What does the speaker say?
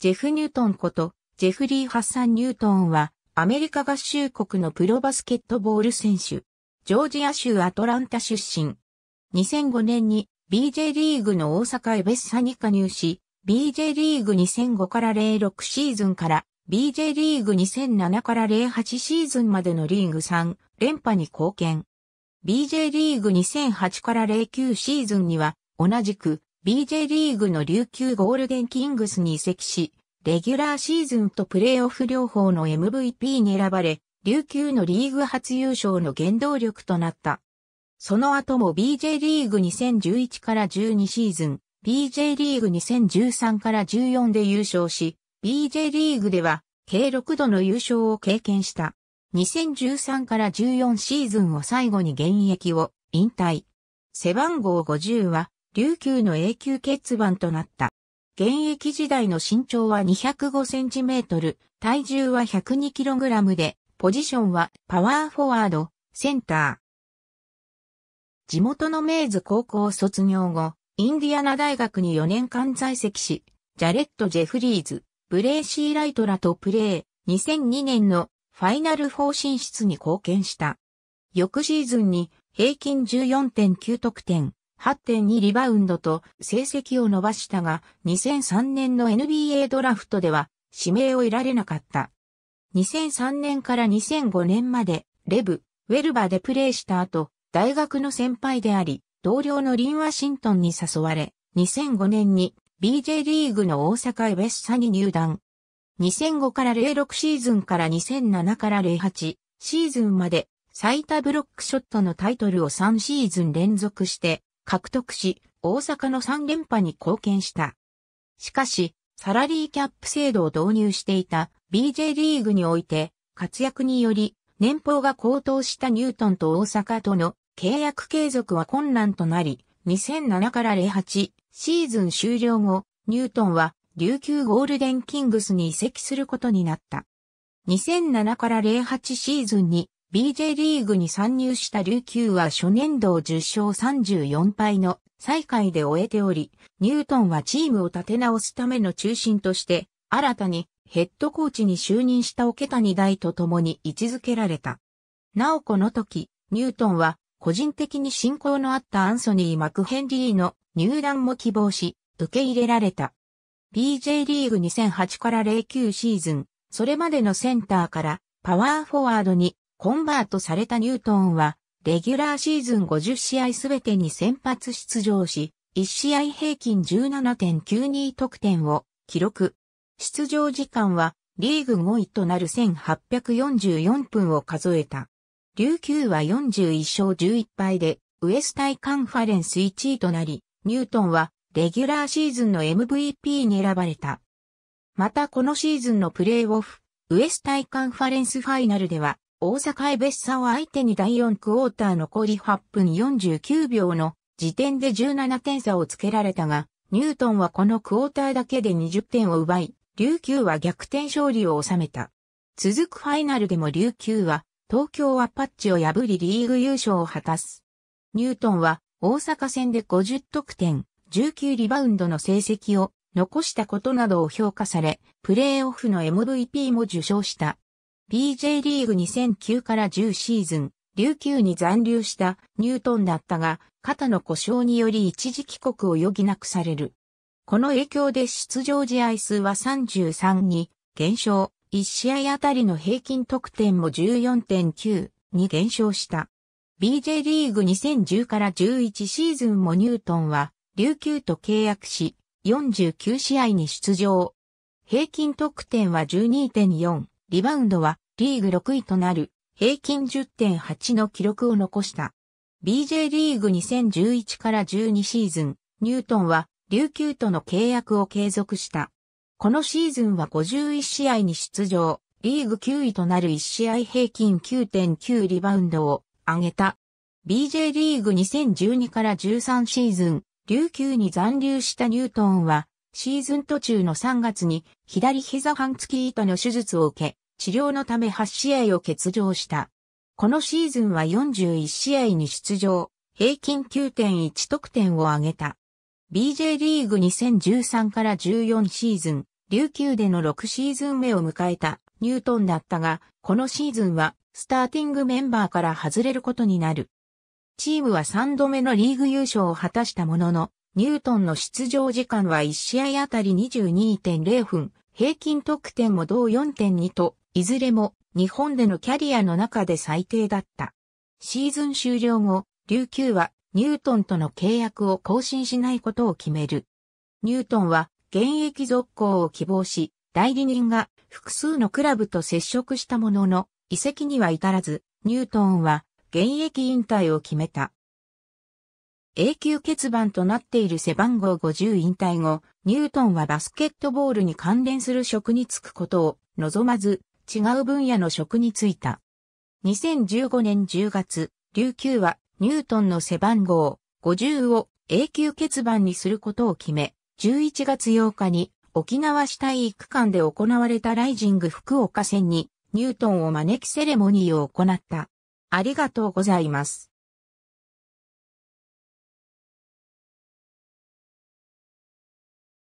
ジェフ・ニュートンこと、ジェフリー・ハッサン・ニュートンは、アメリカ合衆国のプロバスケットボール選手。ジョージア州アトランタ出身。2005年に BJ リーグの大阪エベッサに加入し、BJ リーグ2005から06シーズンから BJ リーグ2007から08シーズンまでのリーグ3連覇に貢献。BJ リーグ2008から09シーズンには同じく BJ リーグの琉球ゴールデンキングスに移籍し、レギュラーシーズンとプレーオフ両方の MVP に選ばれ、琉球のリーグ初優勝の原動力となった。その後も BJ リーグ2011から12シーズン、BJ リーグ2013から14で優勝し、BJ リーグでは計6度の優勝を経験した。2013から14シーズンを最後に現役を引退。背番号50は琉球の永久欠番となった。現役時代の身長は2 0 5トル、体重は1 0 2ラムで、ポジションはパワーフォワード、センター。地元の名図高校卒業後、インディアナ大学に4年間在籍し、ジャレット・ジェフリーズ、ブレーシー・ライトラとプレー、2002年のファイナル4進出に貢献した。翌シーズンに平均14.9得点、8.2リバウンドと成績を伸ばしたが、2003年の NBA ドラフトでは指名を得られなかった。2003年から2005年までレブ、ウェルバでプレーした後、大学の先輩であり、同僚のリン・ワシントンに誘われ、2005年に BJ リーグの大阪エベッサに入団。2005から06シーズンから2007から08シーズンまで最多ブロックショットのタイトルを3シーズン連続して獲得し、大阪の3連覇に貢献した。しかし、サラリーキャップ制度を導入していた BJ リーグにおいて、活躍により、年俸が高騰したニュートンと大阪との契約継続は困難となり、2007から08シーズン終了後、ニュートンは琉球ゴールデンキングスに移籍することになった。2007から08シーズンに BJ リーグに参入した琉球は初年度を10勝34敗の最下位で終えており、ニュートンはチームを立て直すための中心として、新たにヘッドコーチに就任した桶谷大と共に位置づけられた。なおこの時、ニュートンは個人的に信仰のあったアンソニー・マクヘンリーの入団も希望し、受け入れられた。BJ リーグ2008から09シーズン、それまでのセンターからパワーフォワードにコンバートされたニュートンは、レギュラーシーズン50試合すべてに先発出場し、1試合平均17.92得点を記録。出場時間はリーグ5位となる1844分を数えた。琉球は41勝11敗でウエスタイカンファレンス1位となり、ニュートンはレギュラーシーズンの MVP に選ばれた。またこのシーズンのプレイオフ、ウエスタイカンファレンスファイナルでは大阪ベッサを相手に第4クォーター残り8分49秒の時点で17点差をつけられたが、ニュートンはこのクォーターだけで20点を奪い、琉球は逆転勝利を収めた。続くファイナルでも琉球は東京アパッチを破りリーグ優勝を果たす。ニュートンは大阪戦で50得点、19リバウンドの成績を残したことなどを評価され、プレーオフの MVP も受賞した。BJ リーグ2009から10シーズン、琉球に残留したニュートンだったが、肩の故障により一時帰国を余儀なくされる。この影響で出場試合数は33に減少、1試合あたりの平均得点も14.9に減少した。BJ リーグ2010から11シーズンもニュートンは琉球と契約し49試合に出場。平均得点は12.4、リバウンドはリーグ6位となる平均10.8の記録を残した。BJ リーグ2011から12シーズン、ニュートンは琉球との契約を継続した。このシーズンは51試合に出場、リーグ9位となる1試合平均9.9リバウンドを上げた。BJ リーグ2012から13シーズン、琉球に残留したニュートンはシーズン途中の3月に左膝半月板の手術を受け、治療のため8試合を欠場した。このシーズンは41試合に出場、平均9.1得点を挙げた。BJ リーグ2013から14シーズン、琉球での6シーズン目を迎えたニュートンだったが、このシーズンはスターティングメンバーから外れることになる。チームは3度目のリーグ優勝を果たしたものの、ニュートンの出場時間は1試合あたり22.0分、平均得点も同4.2と、いずれも日本でのキャリアの中で最低だった。シーズン終了後、琉球はニュートンとの契約を更新しないことを決める。ニュートンは現役続行を希望し、代理人が複数のクラブと接触したものの、移籍には至らず、ニュートンは現役引退を決めた。永久欠番となっている背番号50引退後、ニュートンはバスケットボールに関連する職に就くことを望まず、違う分野の職に就いた。2015年10月、琉球はニュートンの背番号50を永久欠番にすることを決め、11月8日に沖縄市体育館で行われたライジング福岡戦にニュートンを招きセレモニーを行った。ありがとうございます。